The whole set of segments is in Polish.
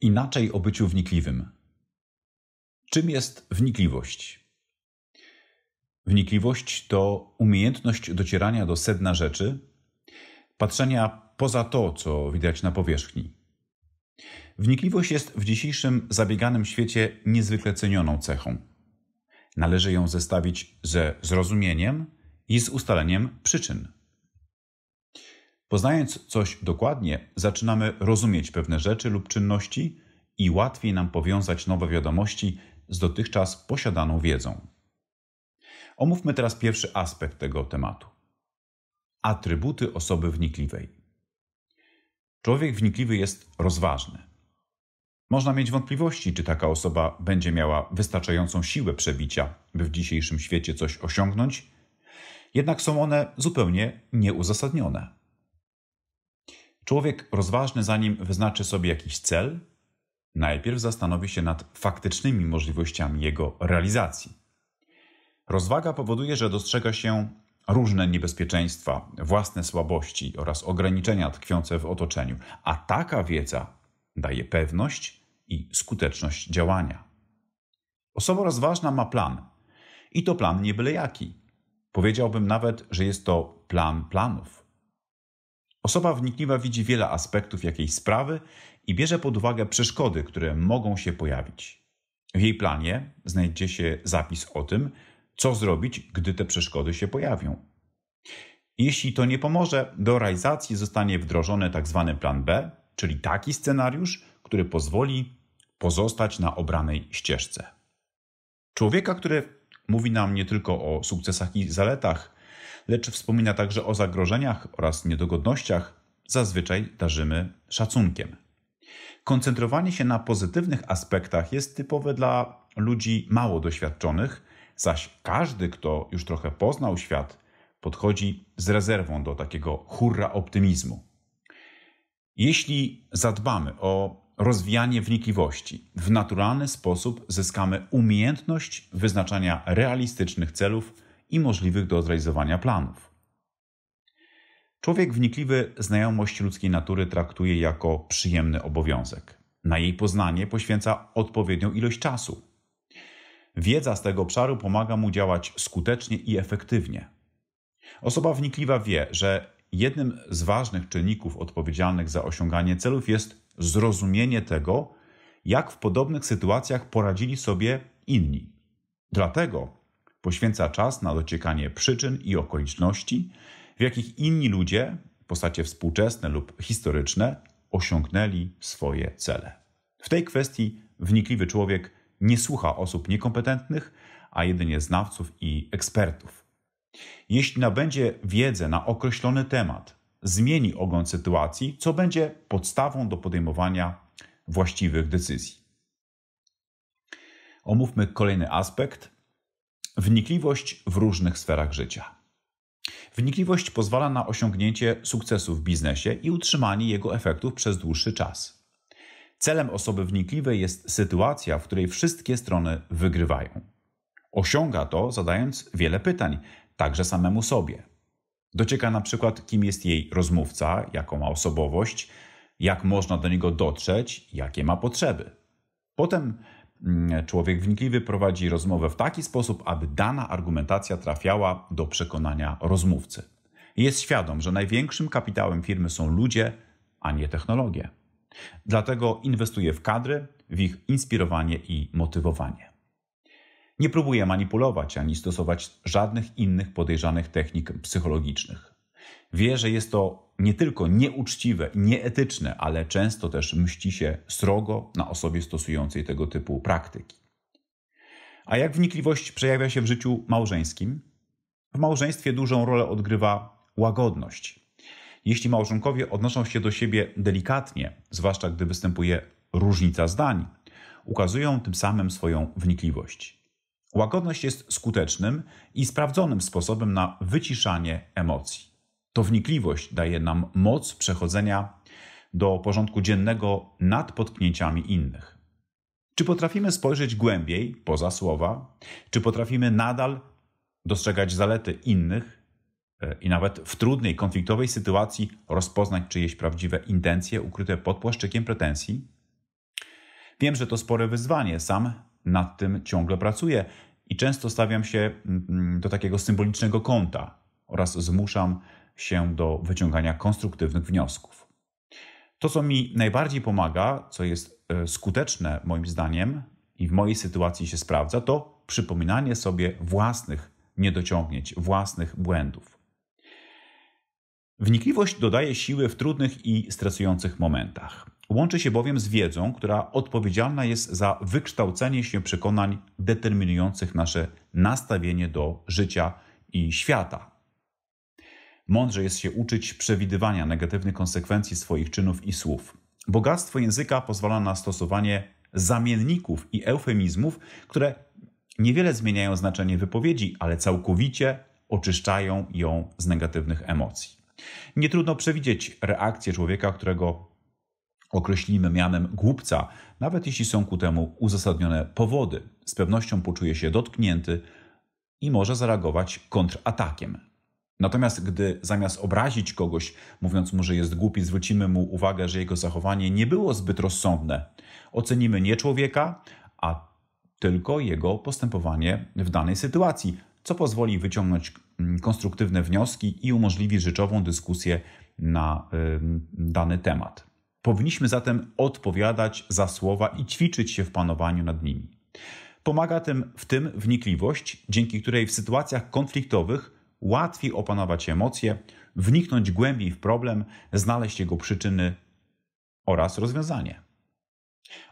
Inaczej o byciu wnikliwym. Czym jest wnikliwość? Wnikliwość to umiejętność docierania do sedna rzeczy, patrzenia poza to, co widać na powierzchni. Wnikliwość jest w dzisiejszym zabieganym świecie niezwykle cenioną cechą. Należy ją zestawić ze zrozumieniem i z ustaleniem przyczyn. Poznając coś dokładnie, zaczynamy rozumieć pewne rzeczy lub czynności i łatwiej nam powiązać nowe wiadomości z dotychczas posiadaną wiedzą. Omówmy teraz pierwszy aspekt tego tematu. Atrybuty osoby wnikliwej. Człowiek wnikliwy jest rozważny. Można mieć wątpliwości, czy taka osoba będzie miała wystarczającą siłę przebicia, by w dzisiejszym świecie coś osiągnąć, jednak są one zupełnie nieuzasadnione. Człowiek rozważny, zanim wyznaczy sobie jakiś cel, najpierw zastanowi się nad faktycznymi możliwościami jego realizacji. Rozwaga powoduje, że dostrzega się różne niebezpieczeństwa, własne słabości oraz ograniczenia tkwiące w otoczeniu, a taka wiedza daje pewność i skuteczność działania. Osoba rozważna ma plan i to plan nie byle jaki. Powiedziałbym nawet, że jest to plan planów. Osoba wnikliwa widzi wiele aspektów jakiejś sprawy i bierze pod uwagę przeszkody, które mogą się pojawić. W jej planie znajdzie się zapis o tym, co zrobić, gdy te przeszkody się pojawią. Jeśli to nie pomoże, do realizacji zostanie wdrożony tzw. Tak plan B, czyli taki scenariusz, który pozwoli pozostać na obranej ścieżce. Człowieka, który mówi nam nie tylko o sukcesach i zaletach, lecz wspomina także o zagrożeniach oraz niedogodnościach, zazwyczaj darzymy szacunkiem. Koncentrowanie się na pozytywnych aspektach jest typowe dla ludzi mało doświadczonych, zaś każdy, kto już trochę poznał świat, podchodzi z rezerwą do takiego hurra optymizmu. Jeśli zadbamy o rozwijanie wnikliwości, w naturalny sposób zyskamy umiejętność wyznaczania realistycznych celów i możliwych do zrealizowania planów. Człowiek wnikliwy znajomość ludzkiej natury traktuje jako przyjemny obowiązek. Na jej poznanie poświęca odpowiednią ilość czasu. Wiedza z tego obszaru pomaga mu działać skutecznie i efektywnie. Osoba wnikliwa wie, że jednym z ważnych czynników odpowiedzialnych za osiąganie celów jest zrozumienie tego, jak w podobnych sytuacjach poradzili sobie inni. Dlatego poświęca czas na dociekanie przyczyn i okoliczności, w jakich inni ludzie, postacie współczesne lub historyczne, osiągnęli swoje cele. W tej kwestii wnikliwy człowiek nie słucha osób niekompetentnych, a jedynie znawców i ekspertów. Jeśli nabędzie wiedzę na określony temat, zmieni ogląd sytuacji, co będzie podstawą do podejmowania właściwych decyzji. Omówmy kolejny aspekt Wnikliwość w różnych sferach życia. Wnikliwość pozwala na osiągnięcie sukcesu w biznesie i utrzymanie jego efektów przez dłuższy czas. Celem osoby wnikliwej jest sytuacja, w której wszystkie strony wygrywają. Osiąga to zadając wiele pytań, także samemu sobie. Docieka na przykład, kim jest jej rozmówca, jaką ma osobowość, jak można do niego dotrzeć, jakie ma potrzeby. Potem Mm, człowiek wnikliwy prowadzi rozmowę w taki sposób, aby dana argumentacja trafiała do przekonania rozmówcy. Jest świadom, że największym kapitałem firmy są ludzie, a nie technologie. Dlatego inwestuje w kadry, w ich inspirowanie i motywowanie. Nie próbuje manipulować ani stosować żadnych innych podejrzanych technik psychologicznych. Wie, że jest to nie tylko nieuczciwe, nieetyczne, ale często też mści się srogo na osobie stosującej tego typu praktyki. A jak wnikliwość przejawia się w życiu małżeńskim? W małżeństwie dużą rolę odgrywa łagodność. Jeśli małżonkowie odnoszą się do siebie delikatnie, zwłaszcza gdy występuje różnica zdań, ukazują tym samym swoją wnikliwość. Łagodność jest skutecznym i sprawdzonym sposobem na wyciszanie emocji. To wnikliwość daje nam moc przechodzenia do porządku dziennego nad potknięciami innych. Czy potrafimy spojrzeć głębiej, poza słowa? Czy potrafimy nadal dostrzegać zalety innych e, i nawet w trudnej, konfliktowej sytuacji rozpoznać czyjeś prawdziwe intencje ukryte pod płaszczykiem pretensji? Wiem, że to spore wyzwanie, sam nad tym ciągle pracuję i często stawiam się mm, mm, do takiego symbolicznego kąta oraz zmuszam się do wyciągania konstruktywnych wniosków. To, co mi najbardziej pomaga, co jest e, skuteczne moim zdaniem i w mojej sytuacji się sprawdza, to przypominanie sobie własnych niedociągnięć, własnych błędów. Wnikliwość dodaje siły w trudnych i stresujących momentach. Łączy się bowiem z wiedzą, która odpowiedzialna jest za wykształcenie się przekonań determinujących nasze nastawienie do życia i świata. Mądrze jest się uczyć przewidywania negatywnych konsekwencji swoich czynów i słów. Bogactwo języka pozwala na stosowanie zamienników i eufemizmów, które niewiele zmieniają znaczenie wypowiedzi, ale całkowicie oczyszczają ją z negatywnych emocji. Nie trudno przewidzieć reakcję człowieka, którego określimy mianem głupca, nawet jeśli są ku temu uzasadnione powody. Z pewnością poczuje się dotknięty i może zareagować kontratakiem. Natomiast gdy zamiast obrazić kogoś, mówiąc mu, że jest głupi, zwrócimy mu uwagę, że jego zachowanie nie było zbyt rozsądne, ocenimy nie człowieka, a tylko jego postępowanie w danej sytuacji, co pozwoli wyciągnąć mm, konstruktywne wnioski i umożliwi rzeczową dyskusję na dany temat. Powinniśmy zatem odpowiadać za słowa i ćwiczyć się w panowaniu nad nimi. Pomaga tym w tym wnikliwość, dzięki której w sytuacjach konfliktowych łatwiej opanować emocje, wniknąć głębiej w problem, znaleźć jego przyczyny oraz rozwiązanie.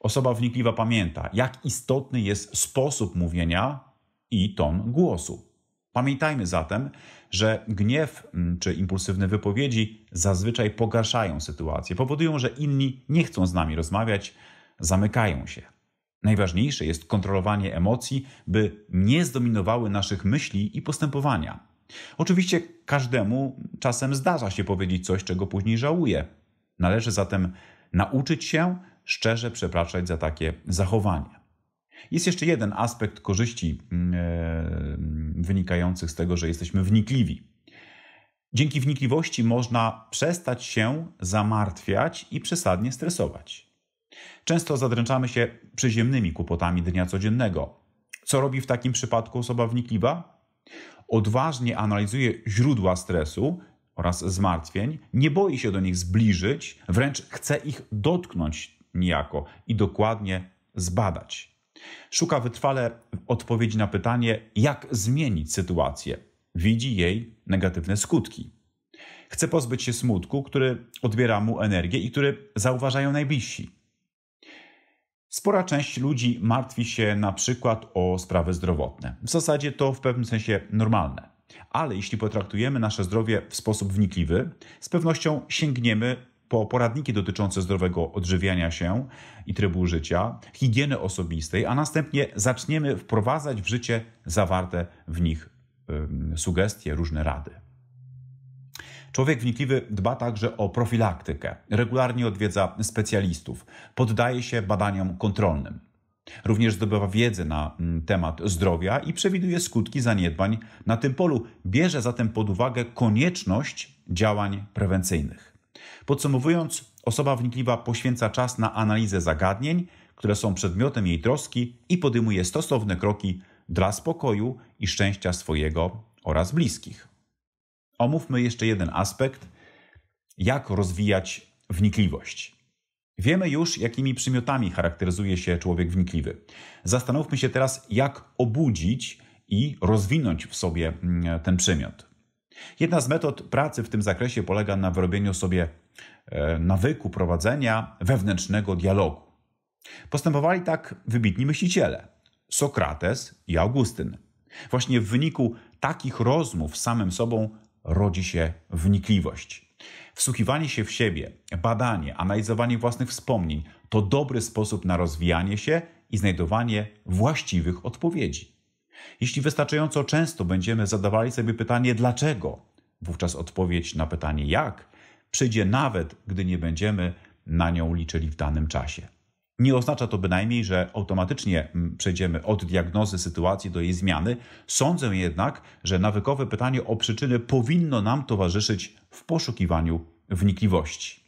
Osoba wnikliwa pamięta, jak istotny jest sposób mówienia i ton głosu. Pamiętajmy zatem, że gniew mm, czy impulsywne wypowiedzi zazwyczaj pogarszają sytuację, powodują, że inni nie chcą z nami rozmawiać, zamykają się. Najważniejsze jest kontrolowanie emocji, by nie zdominowały naszych myśli i postępowania. Oczywiście każdemu czasem zdarza się powiedzieć coś, czego później żałuje. Należy zatem nauczyć się szczerze przepraszać za takie zachowanie. Jest jeszcze jeden aspekt korzyści mm, e, wynikających z tego, że jesteśmy wnikliwi. Dzięki wnikliwości można przestać się zamartwiać i przesadnie stresować. Często zadręczamy się przyziemnymi kłopotami dnia codziennego. Co robi w takim przypadku osoba wnikliwa? odważnie analizuje źródła stresu oraz zmartwień, nie boi się do nich zbliżyć, wręcz chce ich dotknąć niejako i dokładnie zbadać. Szuka wytrwale odpowiedzi na pytanie, jak zmienić sytuację. Widzi jej negatywne skutki. Chce pozbyć się smutku, który odbiera mu energię i który zauważają najbliżsi Spora część ludzi martwi się na przykład o sprawy zdrowotne. W zasadzie to w pewnym sensie normalne. Ale jeśli potraktujemy nasze zdrowie w sposób wnikliwy, z pewnością sięgniemy po poradniki dotyczące zdrowego odżywiania się i trybu życia, higieny osobistej, a następnie zaczniemy wprowadzać w życie zawarte w nich sugestie, różne rady. Człowiek wnikliwy dba także o profilaktykę, regularnie odwiedza specjalistów, poddaje się badaniom kontrolnym. Również zdobywa wiedzę na mm, temat zdrowia i przewiduje skutki zaniedbań na tym polu. Bierze zatem pod uwagę konieczność działań prewencyjnych. Podsumowując, osoba wnikliwa poświęca czas na analizę zagadnień, które są przedmiotem jej troski i podejmuje stosowne kroki dla spokoju i szczęścia swojego oraz bliskich omówmy jeszcze jeden aspekt, jak rozwijać wnikliwość. Wiemy już, jakimi przymiotami charakteryzuje się człowiek wnikliwy. Zastanówmy się teraz, jak obudzić i rozwinąć w sobie mm, ten przymiot. Jedna z metod pracy w tym zakresie polega na wyrobieniu sobie e, nawyku prowadzenia wewnętrznego dialogu. Postępowali tak wybitni myśliciele Sokrates i Augustyn. Właśnie w wyniku takich rozmów z samym sobą rodzi się wnikliwość. Wsłuchiwanie się w siebie, badanie, analizowanie własnych wspomnień to dobry sposób na rozwijanie się i znajdowanie właściwych odpowiedzi. Jeśli wystarczająco często będziemy zadawali sobie pytanie dlaczego, wówczas odpowiedź na pytanie jak przyjdzie nawet, gdy nie będziemy na nią liczyli w danym czasie. Nie oznacza to bynajmniej, że automatycznie mm, przejdziemy od diagnozy sytuacji do jej zmiany. Sądzę jednak, że nawykowe pytanie o przyczyny powinno nam towarzyszyć w poszukiwaniu wnikliwości.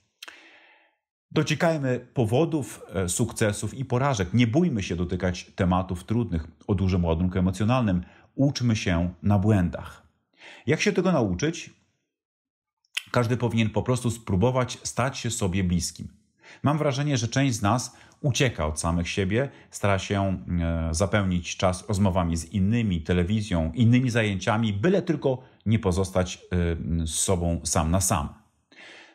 Dociekajmy powodów e, sukcesów i porażek. Nie bójmy się dotykać tematów trudnych o dużym ładunku emocjonalnym. Uczmy się na błędach. Jak się tego nauczyć? Każdy powinien po prostu spróbować stać się sobie bliskim. Mam wrażenie, że część z nas ucieka od samych siebie, stara się e, zapełnić czas rozmowami z innymi, telewizją, innymi zajęciami, byle tylko nie pozostać e, z sobą sam na sam.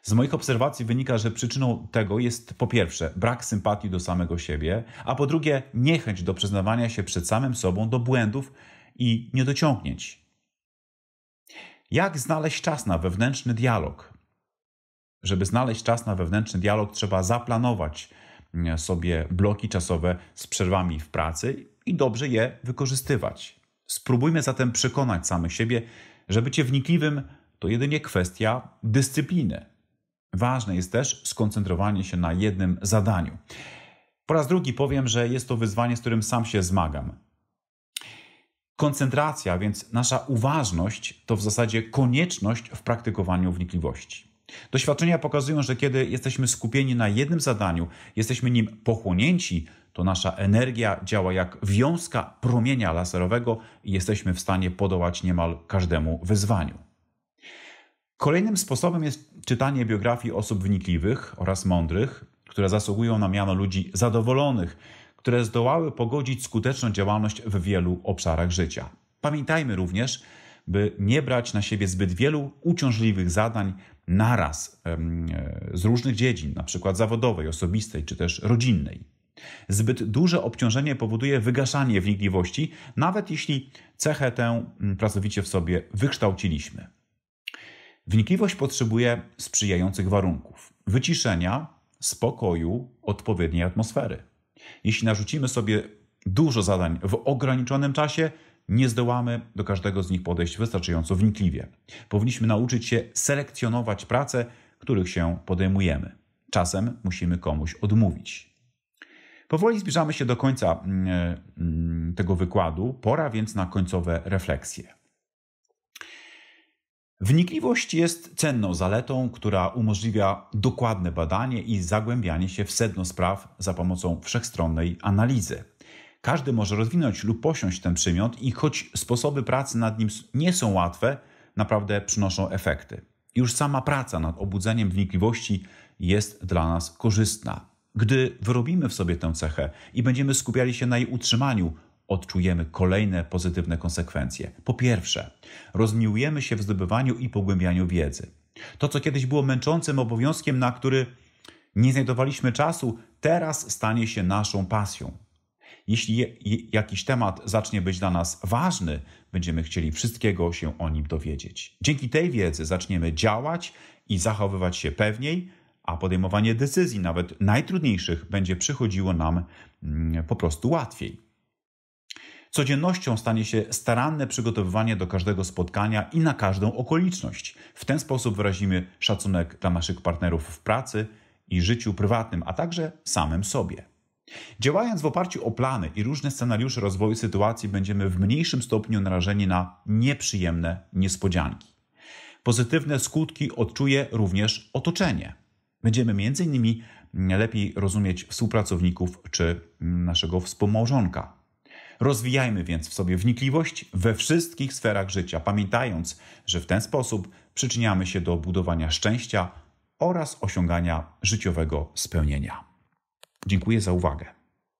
Z moich obserwacji wynika, że przyczyną tego jest po pierwsze brak sympatii do samego siebie, a po drugie niechęć do przyznawania się przed samym sobą do błędów i niedociągnięć. Jak znaleźć czas na wewnętrzny dialog? Żeby znaleźć czas na wewnętrzny dialog, trzeba zaplanować E, sobie bloki czasowe z przerwami w pracy i dobrze je wykorzystywać. Spróbujmy zatem przekonać samych siebie, że bycie wnikliwym to jedynie kwestia dyscypliny. Ważne jest też skoncentrowanie się na jednym zadaniu. Po raz drugi powiem, że jest to wyzwanie, z którym sam się zmagam. Koncentracja, więc nasza uważność, to w zasadzie konieczność w praktykowaniu wnikliwości. Doświadczenia pokazują, że kiedy jesteśmy skupieni na jednym zadaniu, jesteśmy nim pochłonięci, to nasza energia działa jak wiązka promienia laserowego i jesteśmy w stanie podołać niemal każdemu wyzwaniu. Kolejnym sposobem jest czytanie biografii osób wnikliwych oraz mądrych, które zasługują na miano ludzi zadowolonych, które zdołały pogodzić skuteczną działalność w wielu obszarach życia. Pamiętajmy również, by nie brać na siebie zbyt wielu uciążliwych zadań naraz e, z różnych dziedzin, na przykład zawodowej, osobistej czy też rodzinnej. Zbyt duże obciążenie powoduje wygaszanie wnikliwości, nawet jeśli cechę tę pracowicie w sobie wykształciliśmy. Wnikliwość potrzebuje sprzyjających warunków, wyciszenia, spokoju, odpowiedniej atmosfery. Jeśli narzucimy sobie dużo zadań w ograniczonym czasie, nie zdołamy do każdego z nich podejść wystarczająco wnikliwie. Powinniśmy nauczyć się selekcjonować prace, których się podejmujemy. Czasem musimy komuś odmówić. Powoli zbliżamy się do końca mm, mm, tego wykładu, pora więc na końcowe refleksje. Wnikliwość jest cenną zaletą, która umożliwia dokładne badanie i zagłębianie się w sedno spraw za pomocą wszechstronnej analizy. Każdy może rozwinąć lub posiąść ten przymiot i choć sposoby pracy nad nim nie są łatwe, naprawdę przynoszą efekty. Już sama praca nad obudzeniem wnikliwości jest dla nas korzystna. Gdy wyrobimy w sobie tę cechę i będziemy skupiali się na jej utrzymaniu, odczujemy kolejne pozytywne konsekwencje. Po pierwsze, rozmiłujemy się w zdobywaniu i pogłębianiu wiedzy. To, co kiedyś było męczącym obowiązkiem, na który nie znajdowaliśmy czasu, teraz stanie się naszą pasją. Jeśli je, jakiś temat zacznie być dla nas ważny, będziemy chcieli wszystkiego się o nim dowiedzieć. Dzięki tej wiedzy zaczniemy działać i zachowywać się pewniej, a podejmowanie decyzji, nawet najtrudniejszych, będzie przychodziło nam mm, po prostu łatwiej. Codziennością stanie się staranne przygotowywanie do każdego spotkania i na każdą okoliczność. W ten sposób wyrazimy szacunek dla naszych partnerów w pracy i życiu prywatnym, a także samym sobie. Działając w oparciu o plany i różne scenariusze rozwoju sytuacji, będziemy w mniejszym stopniu narażeni na nieprzyjemne niespodzianki. Pozytywne skutki odczuje również otoczenie. Będziemy m.in. lepiej rozumieć współpracowników czy naszego wspomałżonka. Rozwijajmy więc w sobie wnikliwość we wszystkich sferach życia, pamiętając, że w ten sposób przyczyniamy się do budowania szczęścia oraz osiągania życiowego spełnienia. Dziękuję za uwagę.